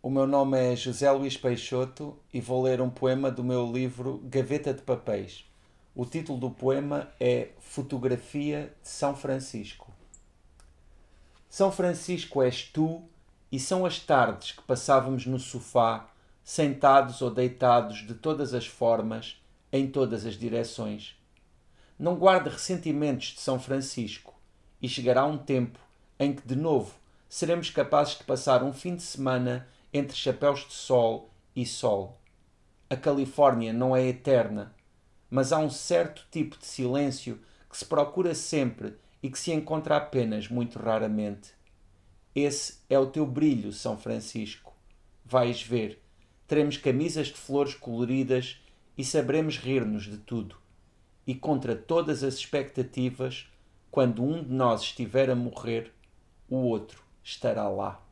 O meu nome é José Luís Peixoto e vou ler um poema do meu livro Gaveta de Papéis. O título do poema é Fotografia de São Francisco. São Francisco és tu e são as tardes que passávamos no sofá, sentados ou deitados de todas as formas, em todas as direções. Não guarde ressentimentos de São Francisco e chegará um tempo em que, de novo, seremos capazes de passar um fim de semana entre chapéus de sol e sol. A Califórnia não é eterna, mas há um certo tipo de silêncio que se procura sempre e que se encontra apenas muito raramente. Esse é o teu brilho, São Francisco. Vais ver. Teremos camisas de flores coloridas e saberemos rir-nos de tudo. E contra todas as expectativas, quando um de nós estiver a morrer, o outro estará lá.